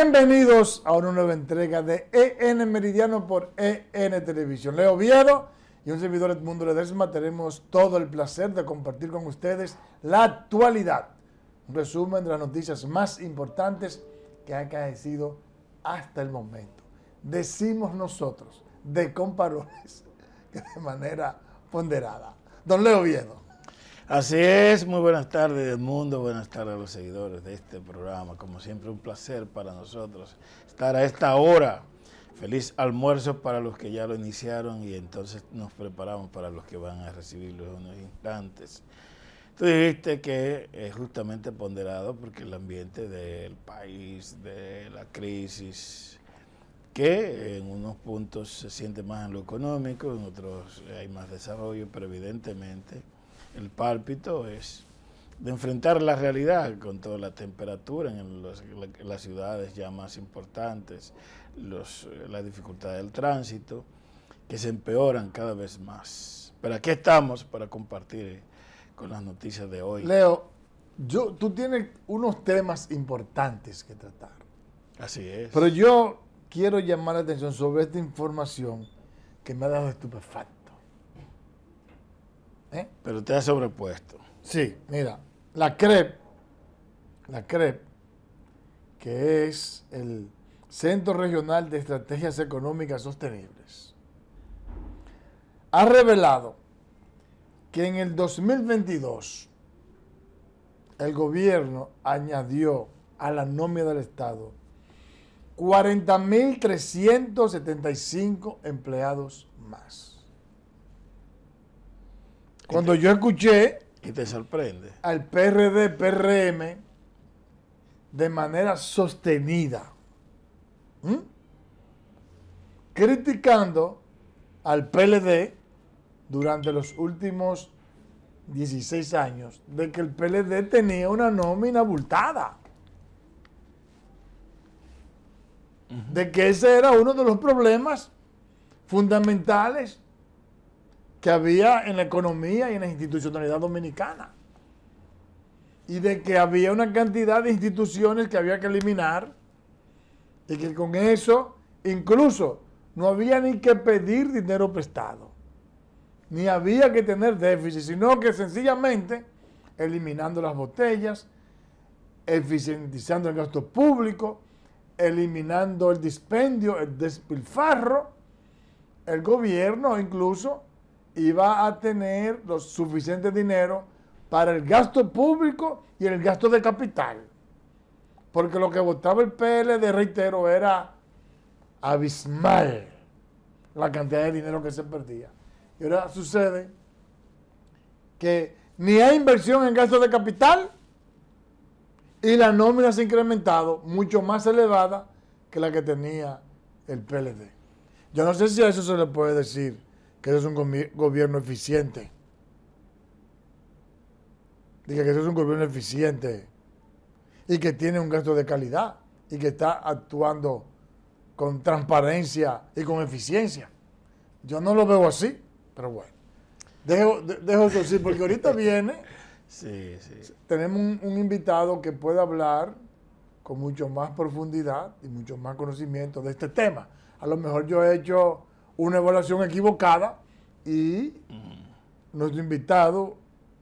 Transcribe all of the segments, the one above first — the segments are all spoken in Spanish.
Bienvenidos a una nueva entrega de EN Meridiano por EN Televisión. Leo Viedo y un servidor Edmundo Ledesma tenemos todo el placer de compartir con ustedes la actualidad. Un resumen de las noticias más importantes que ha acaecido hasta el momento. Decimos nosotros, de comparones, de manera ponderada. Don Leo Viedo. Así es, muy buenas tardes del mundo, buenas tardes a los seguidores de este programa. Como siempre, un placer para nosotros estar a esta hora. Feliz almuerzo para los que ya lo iniciaron y entonces nos preparamos para los que van a recibirlo en unos instantes. Tú dijiste que es justamente ponderado porque el ambiente del país, de la crisis, que en unos puntos se siente más en lo económico, en otros hay más desarrollo, pero evidentemente el pálpito es de enfrentar la realidad con toda la temperatura en, las ciudades ya más importantes, los, la dificultad del tránsito, que se empeoran cada vez más. Pero aquí estamos para compartir eh, con las noticias de hoy. Leo, tú tienes unos temas importantes que tratar. Así es. Pero yo quiero llamar la atención sobre esta información que me ha dado estupefacto. ¿Eh? Pero te ha sobrepuesto. Sí, mira, la CREP, la CREP, que es el Centro Regional de Estrategias Económicas Sostenibles, ha revelado que en el 2022 el gobierno añadió a la nómina del Estado 40.375 empleados más. Cuando yo escuché. te sorprende. Al PRD, PRM, de manera sostenida. Criticando al PLD durante los últimos 16 años de que el PLD tenía una nómina abultada. De que ese era uno de los problemas fundamentales que había en la economía y en la institucionalidad dominicana. Y de que había una cantidad de instituciones que había que eliminar y que con eso incluso no había ni que pedir dinero prestado, ni había que tener déficit, sino que sencillamente eliminando las botellas, eficientizando el gasto público, eliminando el dispendio, el despilfarro, el gobierno incluso iba a tener los suficientes dinero para el gasto público y el gasto de capital. Porque lo que votaba el PLD, reitero, era abismal la cantidad de dinero que se perdía. Y ahora sucede que ni hay inversión en gasto de capital y la nómina se ha incrementado mucho más elevada que la que tenía el PLD. Yo no sé si a eso se le puede decir que eso es un gobierno eficiente. Diga que eso es un gobierno eficiente y que tiene un gasto de calidad y que está actuando con transparencia y con eficiencia. Yo no lo veo así, pero bueno. Dejo, dejo eso así porque ahorita viene. Sí, sí. Tenemos un, un invitado que puede hablar con mucho más profundidad y mucho más conocimiento de este tema. A lo mejor yo he hecho una evaluación equivocada y nuestro invitado,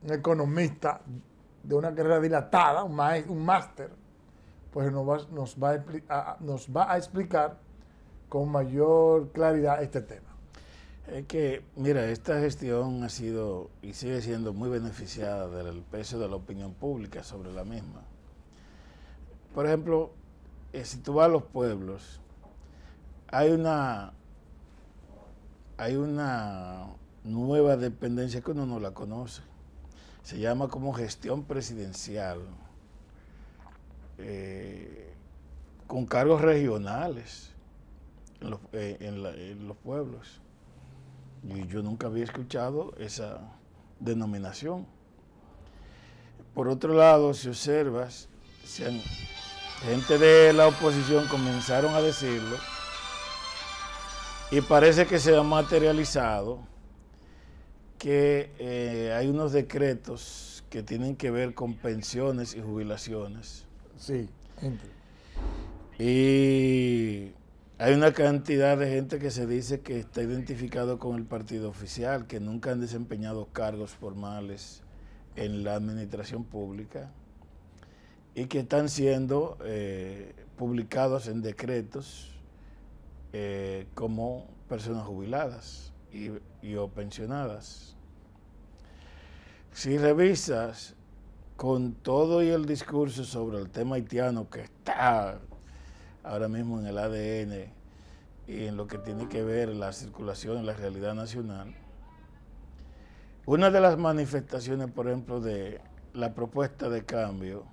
un economista de una carrera dilatada, un máster, pues nos va, a, nos va a explicar con mayor claridad este tema. Es que, mira, esta gestión ha sido y sigue siendo muy beneficiada del peso de la opinión pública sobre la misma. Por ejemplo, eh, si tú vas a los pueblos, hay una hay una nueva dependencia que uno no la conoce. Se llama como gestión presidencial, eh, con cargos regionales eh, en los, pueblos. Y yo nunca había escuchado esa denominación. Por otro lado, si observas, gente de la oposición comenzaron a decirlo, y parece que se ha materializado que eh, hay unos decretos que tienen que ver con pensiones y jubilaciones. Sí, Y hay una cantidad de gente que se dice que está identificado con el partido oficial, que nunca han desempeñado cargos formales en la administración pública y que están siendo eh, publicados en decretos eh, como personas jubiladas y, y, o pensionadas. Si revisas con todo y el discurso sobre el tema haitiano que está ahora mismo en el ADN y en lo que tiene que ver la circulación en la realidad nacional, una de las manifestaciones, por ejemplo, de la propuesta de cambio,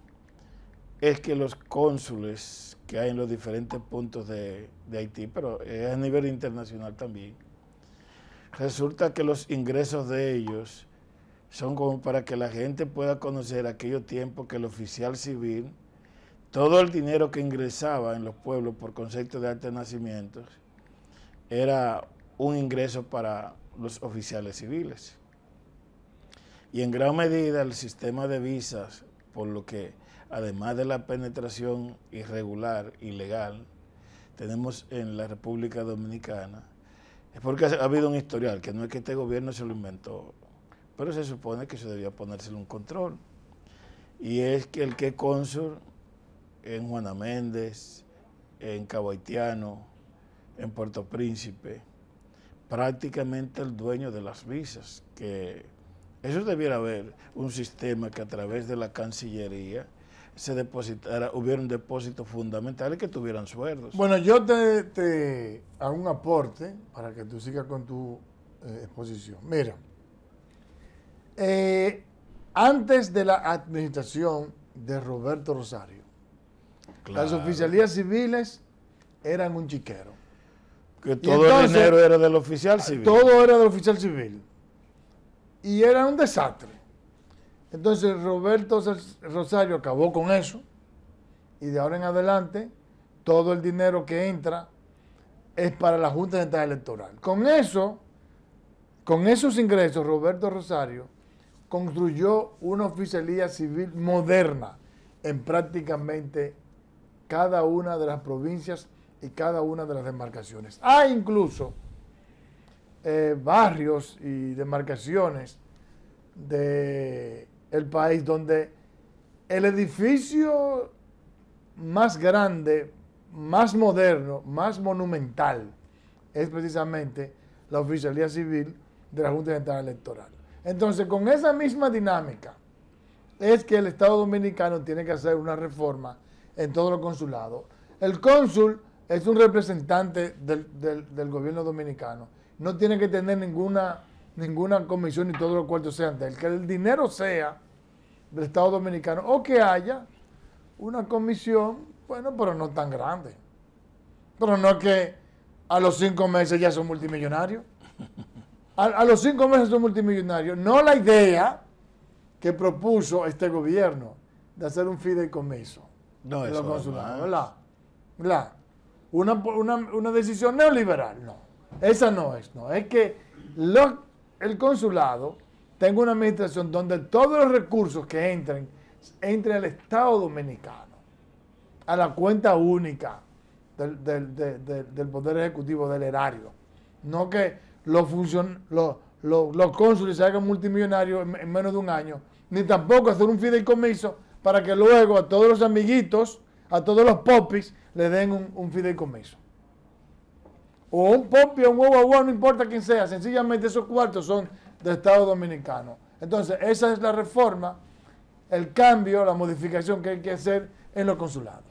es que los cónsules que hay en los diferentes puntos de, Haití, pero a nivel internacional también, resulta que los ingresos de ellos son como para que la gente pueda conocer aquellos tiempo que el oficial civil, todo el dinero que ingresaba en los pueblos por concepto de altos nacimientos, era un ingreso para los oficiales civiles. Y en gran medida el sistema de visas, por lo que además de la penetración irregular, ilegal, tenemos en la República Dominicana, es porque ha habido un historial, que no es que este gobierno se lo inventó, pero se supone que se debía ponérselo un control. Y es que el que es cónsul en Juana Méndez, en Cabo Haitiano, en Puerto Príncipe, prácticamente el dueño de las visas, que eso debiera haber un sistema que a través de la Cancillería se depositara, hubiera un depósito fundamental y que tuvieran sueldos. Bueno, yo te, hago un aporte para que tú sigas con tu eh, exposición. Mira, eh, antes de la administración de Roberto Rosario, las oficialías civiles eran un chiquero. Que todo el dinero era del oficial civil. Todo era del oficial civil. Y era un desastre. Entonces Roberto Rosario acabó con eso y de ahora en adelante todo el dinero que entra es para la Junta Central Electoral. Con eso, con esos ingresos, Roberto Rosario construyó una oficialía civil moderna en prácticamente cada una de las provincias y cada una de las demarcaciones. Hay incluso eh, barrios y demarcaciones de el país donde el edificio más grande, más moderno, más monumental es precisamente la oficialía civil de la Junta Central Electoral. Entonces, con esa misma dinámica, es que el Estado Dominicano tiene que hacer una reforma en todos los consulados. El cónsul es un representante del gobierno dominicano. No tiene que tener ninguna ninguna comisión ni todos los cuartos sean de Que el dinero sea del Estado Dominicano o que haya una comisión, bueno, pero no tan grande. Pero no que a los cinco meses ya son multimillonarios. A, los cinco meses son multimillonarios. No la idea que propuso este gobierno de hacer un fideicomiso. No, de los consulados, Una, una, decisión neoliberal, no. Esa no es, no. Es que los el consulado tenga una administración donde todos los recursos que entren, entren al Estado Dominicano, a la cuenta única del, Poder Ejecutivo, del erario. No que los, funcion, cónsules se hagan multimillonarios en, menos de un año, ni tampoco hacer un fideicomiso para que luego a todos los amiguitos, a todos los popis, le den un fideicomiso o un popio, un huevo, no importa quién sea, sencillamente esos cuartos son de Estado Dominicano. Entonces, esa es la reforma, el cambio, la modificación que hay que hacer en los consulados.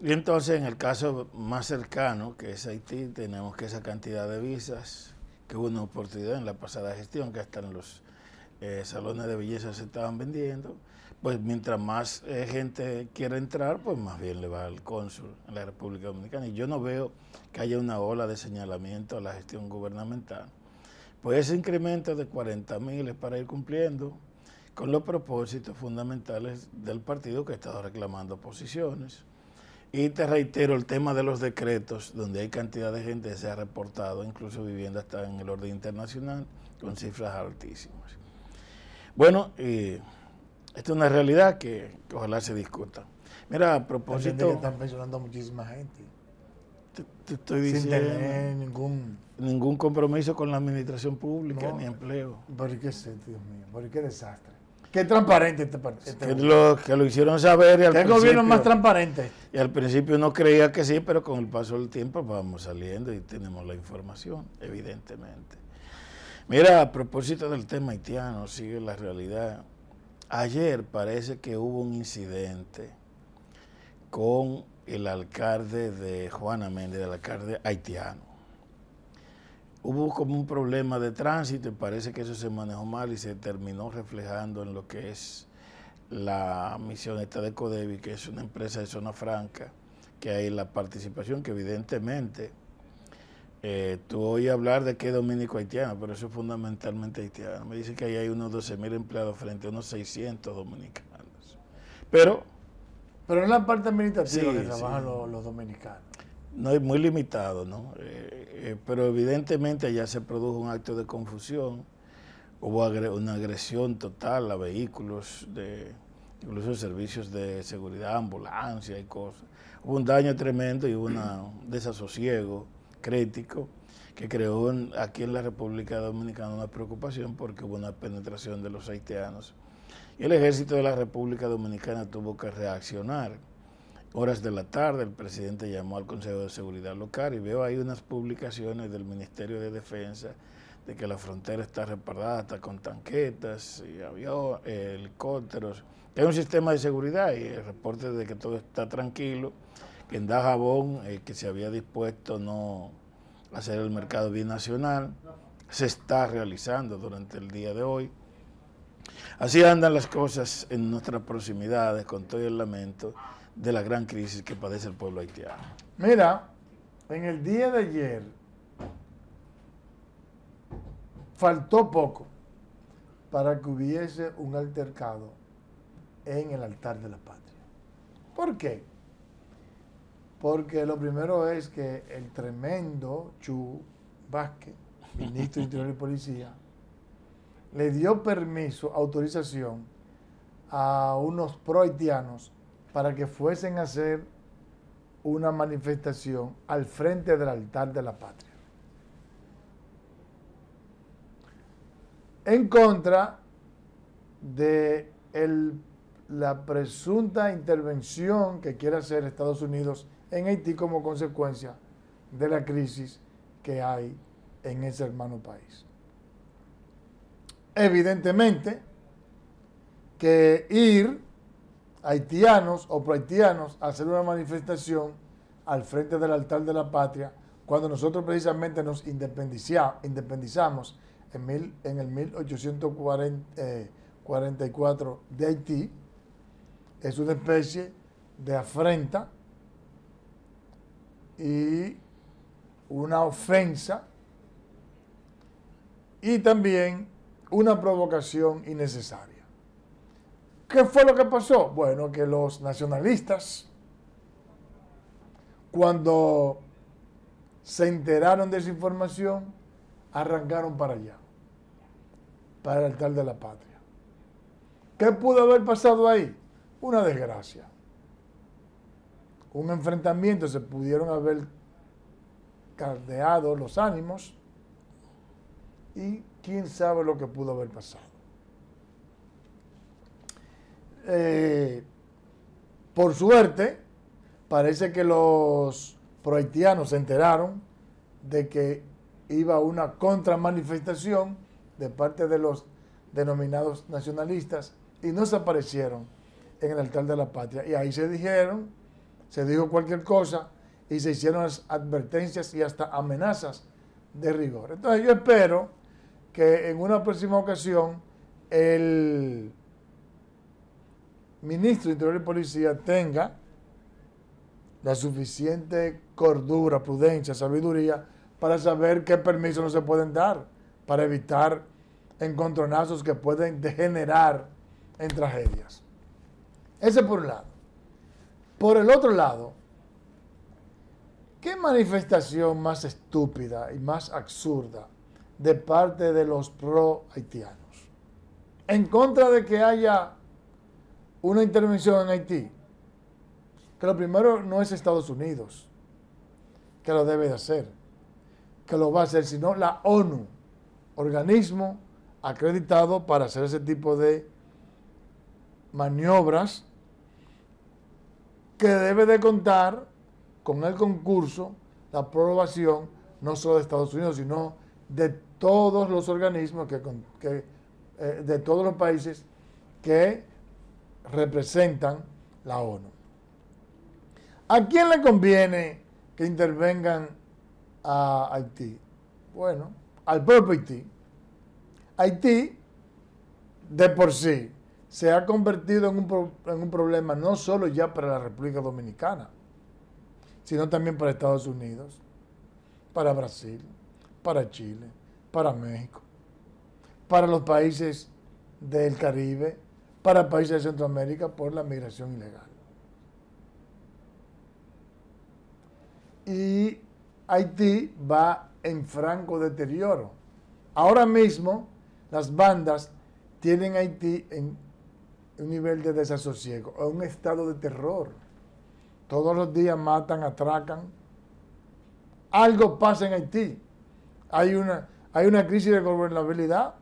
Y entonces, en el caso más cercano, que es Haití, tenemos que esa cantidad de visas, que hubo una oportunidad en la pasada gestión, que hasta en los eh, salones de belleza se estaban vendiendo, pues mientras más eh, gente quiera entrar, pues más bien le va al cónsul en la República Dominicana. Y yo no veo que haya una ola de señalamiento a la gestión gubernamental. Pues ese incremento de 40 mil es para ir cumpliendo con los propósitos fundamentales del partido que ha estado reclamando posiciones. Y te reitero el tema de los decretos, donde hay cantidad de gente que se ha reportado, incluso vivienda está en el orden internacional, con cifras altísimas. Bueno, y... Eh, esta es una realidad que, ojalá se discuta. Mira, a propósito... están pensionando muchísima gente. Te, estoy diciendo... Sin ningún... Ningún compromiso con la administración pública ni empleo. ¿Por qué sé, Dios mío? ¿Por qué desastre? Qué transparente este partido. Este que lo, que lo hicieron saber. Y al gobierno más transparente? Y al principio no creía que sí, pero con el paso del tiempo vamos saliendo y tenemos la información, evidentemente. Mira, a propósito del tema haitiano, sigue la realidad Ayer parece que hubo un incidente con el alcalde de Juana Méndez, el alcalde haitiano. Hubo como un problema de tránsito y parece que eso se manejó mal y se terminó reflejando en lo que es la misión esta de Codevi, que es una empresa de zona franca, que hay la participación que evidentemente eh, tú oí hablar de que es dominico haitiano, pero eso es fundamentalmente haitiano. Me dice que ahí hay unos 12 mil empleados frente a unos 600 dominicanos. Pero. Pero en la parte administrativa que trabajan los, dominicanos. No, es muy limitado, ¿no? Eh, eh, pero evidentemente allá se produjo un acto de confusión. Hubo una agresión total a vehículos, de, incluso servicios de seguridad, ambulancia y cosas. Hubo un daño tremendo y hubo un desasosiego crítico que creó aquí en la República Dominicana una preocupación porque hubo una penetración de los haitianos. Y el ejército de la República Dominicana tuvo que reaccionar. Horas de la tarde el presidente llamó al Consejo de Seguridad Local y veo ahí unas publicaciones del Ministerio de Defensa de que la frontera está reparada hasta con tanquetas, y aviones, helicópteros. Hay un sistema de seguridad y el reporte de que todo está tranquilo que en Dajabón, eh, que se había dispuesto no hacer el mercado binacional, se está realizando durante el día de hoy. Así andan las cosas en nuestras proximidades, con todo el lamento de la gran crisis que padece el pueblo haitiano. Mira, en el día de ayer faltó poco para que hubiese un altercado en el altar de la patria. ¿Por qué? Porque lo primero es que el tremendo Chu Vázquez, ministro de Interior y Policía, le dio permiso, autorización a unos pro para que fuesen a hacer una manifestación al frente del altar de la patria. En contra de la presunta intervención que quiere hacer Estados Unidos en Haití como consecuencia de la crisis que hay en ese hermano país. Evidentemente que ir haitianos o prohaitianos a hacer una manifestación al frente del altar de la patria, cuando nosotros precisamente nos independizamos en, mil, en el 1844 eh, de Haití, es una especie de afrenta y una ofensa y también una provocación innecesaria. ¿Qué fue lo que pasó? Bueno, que los nacionalistas, cuando se enteraron de esa información, arrancaron para allá, para el altar de la patria. ¿Qué pudo haber pasado ahí? Una desgracia un enfrentamiento se pudieron haber caldeado los ánimos y quién sabe lo que pudo haber pasado. Eh, por suerte, parece que los prohaitianos se enteraron de que iba una contramanifestación de parte de los denominados nacionalistas y no se aparecieron en el altar de la patria. Y ahí se dijeron se dijo cualquier cosa y se hicieron las advertencias y hasta amenazas de rigor. Entonces yo espero que en una próxima ocasión el ministro de Interior y Policía tenga la suficiente cordura, prudencia, sabiduría para saber qué permisos no se pueden dar para evitar encontronazos que pueden degenerar en tragedias. Ese por un lado. Por el otro lado, ¿qué manifestación más estúpida y más absurda de parte de los pro haitianos? En contra de que haya una intervención en Haití, que lo primero no es Estados Unidos, que lo debe de hacer, que lo va a hacer, sino la ONU, organismo acreditado para hacer ese tipo de maniobras que debe de contar con el concurso, la aprobación, no solo de Estados Unidos, sino de todos los organismos, que, eh, de todos los países que representan la ONU. ¿A quién le conviene que intervengan a Haití? Bueno, al propio Haití. Haití, de por sí, se ha convertido en un, problema no solo ya para la República Dominicana, sino también para Estados Unidos, para Brasil, para Chile, para México, para los países del Caribe, para países de Centroamérica por la migración ilegal. Y Haití va en franco deterioro. Ahora mismo las bandas tienen Haití en un nivel de desasosiego, un estado de terror. Todos los días matan, atracan. Algo pasa en Haití. Hay una, hay una crisis de gobernabilidad,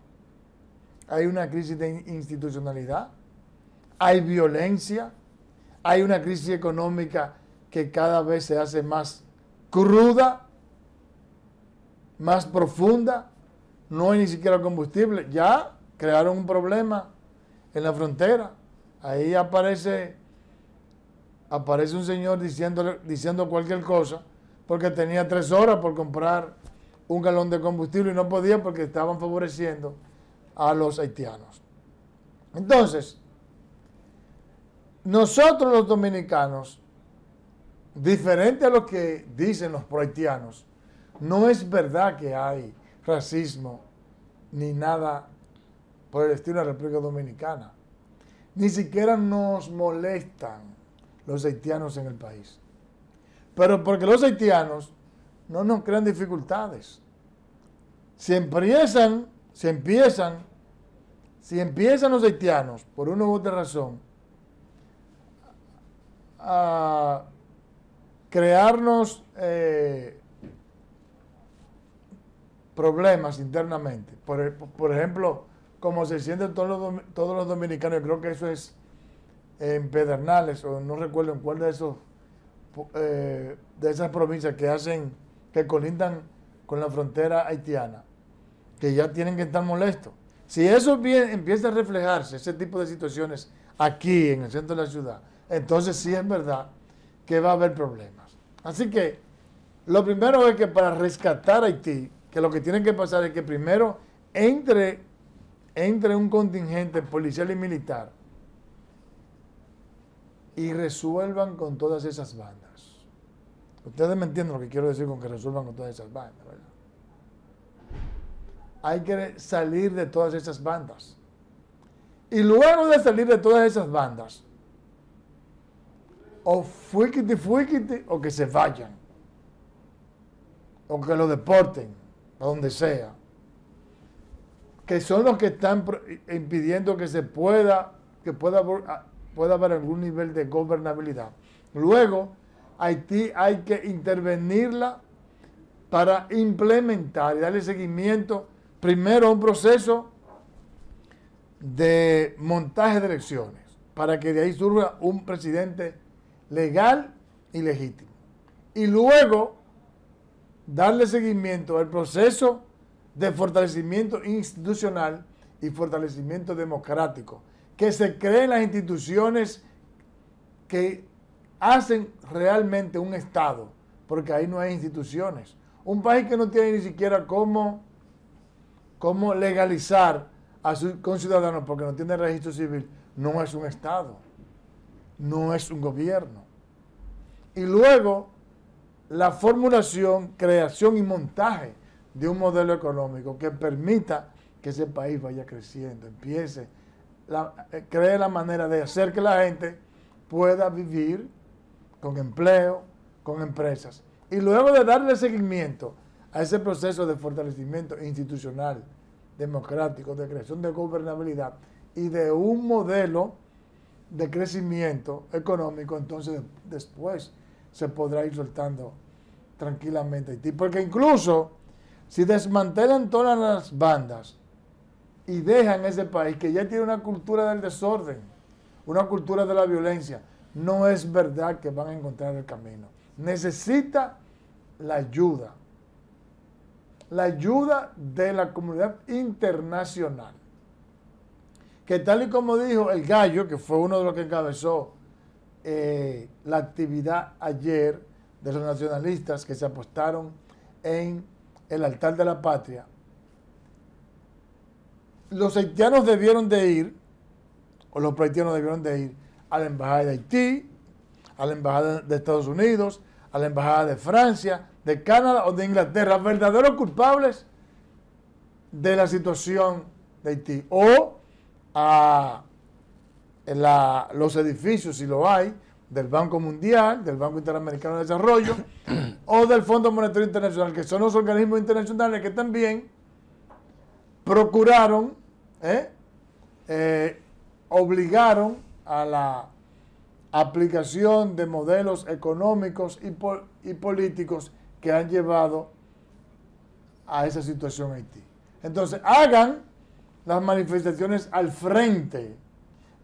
hay una crisis de institucionalidad, hay violencia, hay una crisis económica que cada vez se hace más cruda, más profunda. No hay ni siquiera combustible. Ya crearon un problema en la frontera. Ahí aparece, aparece un señor diciendo cualquier cosa porque tenía tres horas por comprar un galón de combustible y no podía porque estaban favoreciendo a los haitianos. Entonces, nosotros los dominicanos, diferente a lo que dicen los prohaitianos, no es verdad que hay racismo ni nada por el estilo de la República Dominicana. Ni siquiera nos molestan los haitianos en el país. Pero porque los haitianos no nos crean dificultades. Si empiezan, si empiezan, si empiezan los haitianos, por una u otra razón, a crearnos eh, problemas internamente. Por, e, por ejemplo, como se sienten todos los, dominicanos, creo que eso es en eh, Pedernales, o no recuerdo en cuál de esos eh, de esas provincias que hacen, que colindan con la frontera haitiana, que ya tienen que estar molestos. Si eso empieza a reflejarse, ese tipo de situaciones aquí en el centro de la ciudad, entonces sí es verdad que va a haber problemas. Así que lo primero es que para rescatar Haití, que lo que tiene que pasar es que primero entre entre un contingente policial y militar y resuelvan con todas esas bandas. Ustedes me entienden lo que quiero decir con que resuelvan con todas esas bandas, Hay que salir de todas esas bandas. Y luego de salir de todas esas bandas, o fuiquiti fuiquiti, o que se vayan, o que lo deporten, a donde sea que son los que están impidiendo que se pueda, que pueda, ah, pueda haber algún nivel de gobernabilidad. Luego, Haití hay que intervenirla para implementar y darle seguimiento primero a un proceso de montaje de elecciones, para que de ahí surja un presidente legal y legítimo. Y luego darle seguimiento al proceso de fortalecimiento institucional y fortalecimiento democrático, que se creen las instituciones que hacen realmente un Estado, porque ahí no hay instituciones. Un país que no tiene ni siquiera cómo, cómo legalizar a sus conciudadanos porque no tiene registro civil, no es un Estado, no es un gobierno. Y luego, la formulación, creación y montaje de un modelo económico que permita que ese país vaya creciendo, empiece, eh, cree la manera de hacer que la gente pueda vivir con empleo, con empresas. Y luego de darle seguimiento a ese proceso de fortalecimiento institucional, democrático, de creación de gobernabilidad y de un modelo de crecimiento económico, entonces después se podrá ir soltando tranquilamente Haití. Porque incluso si desmantelan todas las bandas y dejan ese país que ya tiene una cultura del desorden, una cultura de la violencia, no es verdad que van a encontrar el camino. Necesita la ayuda, la ayuda de la comunidad internacional. Que tal y como dijo el gallo, que fue uno de los que encabezó eh, la actividad ayer de los nacionalistas que se apostaron en el altar de la patria, los haitianos debieron de ir, o los haitianos debieron de ir, a la embajada de Haití, a la embajada de Estados Unidos, a la embajada de Francia, de Canadá o de Inglaterra, verdaderos culpables de la situación de Haití, o a los edificios, si lo hay, del Banco Mundial, del Banco Interamericano de Desarrollo o del Fondo Monetario Internacional, que son los organismos internacionales que también procuraron, ¿eh? eh obligaron a la aplicación de modelos económicos y, y políticos que han llevado a esa situación en Haití. Entonces, hagan las manifestaciones al frente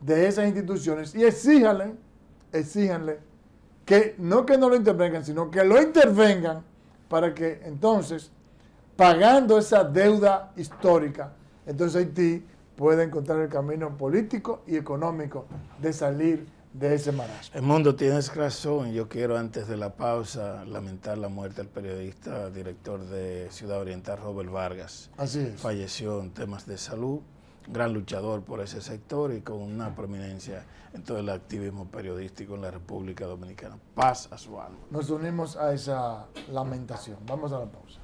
de esas instituciones y exíjanle exíjanle que no que no lo intervengan, sino que lo intervengan para que entonces, pagando esa deuda histórica, entonces Haití pueda encontrar el camino político y económico de salir de ese El mundo tienes razón. Yo quiero, antes de la pausa, lamentar la muerte del periodista, director de Ciudad Oriental, Robert Vargas. Así Falleció en temas de salud gran luchador por ese sector y con una prominencia en todo el activismo periodístico en la República Dominicana. Paz a su alma. Nos unimos a esa lamentación. Vamos a la pausa.